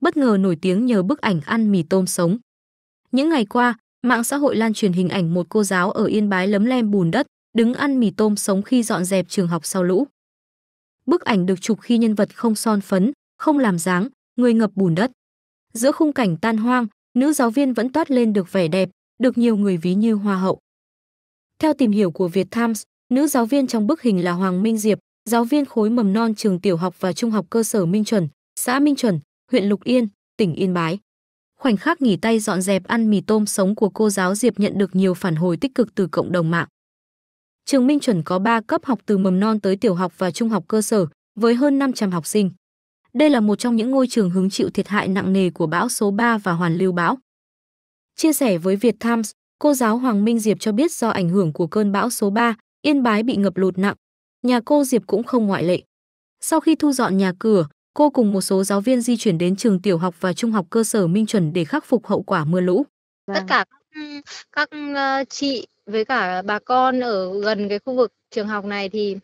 Bất ngờ nổi tiếng nhờ bức ảnh ăn mì tôm sống. Những ngày qua, mạng xã hội lan truyền hình ảnh một cô giáo ở Yên Bái lấm lem bùn đất, đứng ăn mì tôm sống khi dọn dẹp trường học sau lũ. Bức ảnh được chụp khi nhân vật không son phấn, không làm dáng, người ngập bùn đất. Giữa khung cảnh tan hoang, nữ giáo viên vẫn toát lên được vẻ đẹp, được nhiều người ví như hoa hậu. Theo tìm hiểu của Việt Times, nữ giáo viên trong bức hình là Hoàng Minh Diệp, giáo viên khối mầm non trường tiểu học và trung học cơ sở Minh Chuẩn, xã Minh Chuẩn, huyện Lục Yên, tỉnh Yên Bái. Khoảnh khắc nghỉ tay dọn dẹp ăn mì tôm sống của cô giáo Diệp nhận được nhiều phản hồi tích cực từ cộng đồng mạng. Trường Minh Chuẩn có 3 cấp học từ mầm non tới tiểu học và trung học cơ sở, với hơn 500 học sinh. Đây là một trong những ngôi trường hứng chịu thiệt hại nặng nề của bão số 3 và hoàn lưu bão. Chia sẻ với Việt Times, cô giáo Hoàng Minh Diệp cho biết do ảnh hưởng của cơn bão số 3, Yên Bái bị ngập lụt nặng, Nhà cô Diệp cũng không ngoại lệ. Sau khi thu dọn nhà cửa, cô cùng một số giáo viên di chuyển đến trường tiểu học và trung học cơ sở Minh Chuẩn để khắc phục hậu quả mưa lũ. Tất cả các, ờ, chị với cả bà con ở gần cái khu vực trường học này thì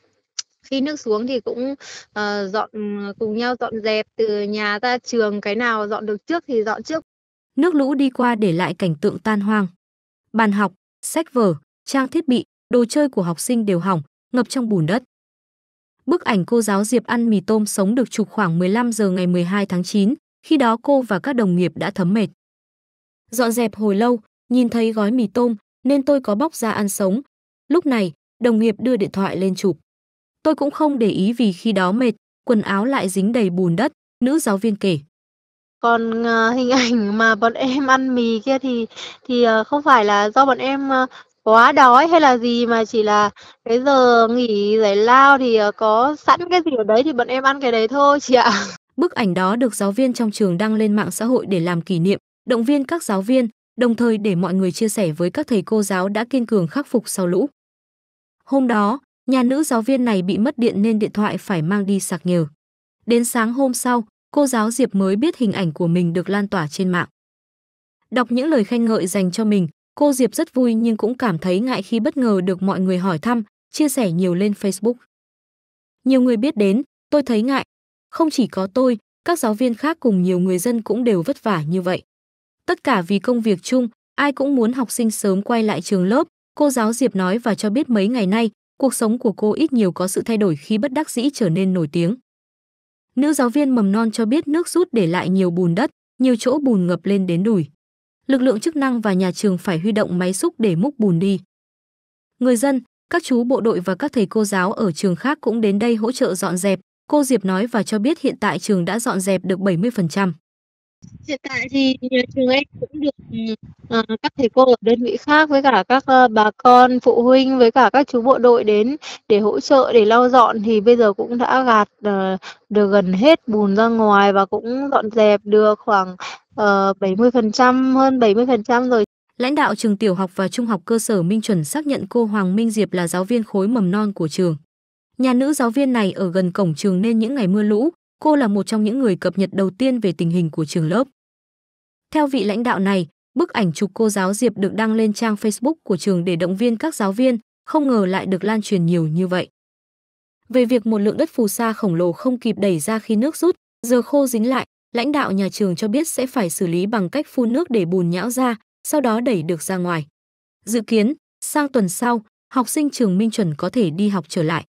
khi nước xuống thì cũng uh, dọn cùng nhau dọn dẹp từ nhà ra trường cái nào dọn được trước thì dọn trước. Nước lũ đi qua để lại cảnh tượng tan hoang. Bàn học, sách vở, trang thiết bị, đồ chơi của học sinh đều hỏng, ngập trong bùn đất. Bức ảnh cô giáo Diệp ăn mì tôm sống được chụp khoảng 15 giờ ngày 12 tháng 9, khi đó cô và các đồng nghiệp đã thấm mệt. Dọn dẹp hồi lâu, nhìn thấy gói mì tôm nên tôi có bóc ra ăn sống. Lúc này, đồng nghiệp đưa điện thoại lên chụp. Tôi cũng không để ý vì khi đó mệt, quần áo lại dính đầy bùn đất, nữ giáo viên kể. Còn uh, hình ảnh mà bọn em ăn mì kia thì thì uh, không phải là do bọn em uh, quá đói hay là gì mà chỉ là cái giờ nghỉ giải lao thì ờ, có sẵn cái gì ở đấy thì bọn em ăn cái đấy thôi chị ạ. Bức ảnh đó được giáo viên trong trường đăng lên mạng xã hội để làm kỷ niệm, động viên các giáo viên, đồng thời để mọi người chia sẻ với các thầy cô giáo đã kiên cường khắc phục sau lũ. Hôm đó, nhà nữ giáo viên này bị mất điện nên điện thoại phải mang đi sạc nhờ. Đến sáng hôm sau, cô giáo Diệp mới biết hình ảnh của mình được lan tỏa trên mạng. Đọc những lời khen ngợi dành cho mình, Cô Diệp rất vui nhưng cũng cảm thấy ngại khi bất ngờ được mọi người hỏi thăm, chia sẻ nhiều lên Facebook. Nhiều người biết đến, tôi thấy ngại. Không chỉ có tôi, các giáo viên khác cùng nhiều người dân cũng đều vất vả như vậy. Tất cả vì công việc chung, ai cũng muốn học sinh sớm quay lại trường lớp, cô giáo Diệp nói và cho biết mấy ngày nay, cuộc sống của cô ít nhiều có sự thay đổi khi bất đắc dĩ trở nên nổi tiếng. Nữ giáo viên mầm non cho biết nước rút để lại nhiều bùn đất, nhiều chỗ bùn ngập lên đến đùi lực lượng chức năng và nhà trường phải huy động máy xúc để múc bùn đi. Người dân, các chú bộ đội và các thầy cô giáo ở trường khác cũng đến đây hỗ trợ dọn dẹp, cô Diệp nói và cho biết hiện tại trường đã dọn dẹp được 70%. Hiện tại thì trường em cũng được ờ, các thầy cô ở đơn vị khác với cả các ờ, bà con, phụ huynh với cả các chú bộ đội đến để hỗ trợ để lau dọn thì bây giờ cũng đã gạt ờ, được gần hết bùn ra ngoài và cũng dọn dẹp được khoảng uh, ờ, 70% hơn 70% rồi. Lãnh đạo trường tiểu học và trung học cơ sở Minh Chuẩn xác nhận cô Hoàng Minh Diệp là giáo viên khối mầm non của trường. Nhà nữ giáo viên này ở gần cổng trường nên những ngày mưa lũ, cô là một trong những người cập nhật đầu tiên về tình hình của trường lớp. Theo vị lãnh đạo này, bức ảnh chụp cô giáo Diệp được đăng lên trang Facebook của trường để động viên các giáo viên, không ngờ lại được lan truyền nhiều như vậy. Về việc một lượng đất phù sa khổng lồ không kịp đẩy ra khi nước rút, giờ khô dính lại, lãnh đạo nhà trường cho biết sẽ phải xử lý bằng cách phun nước để bùn nhão ra, sau đó đẩy được ra ngoài. Dự kiến, sang tuần sau, học sinh trường Minh Chuẩn có thể đi học trở lại.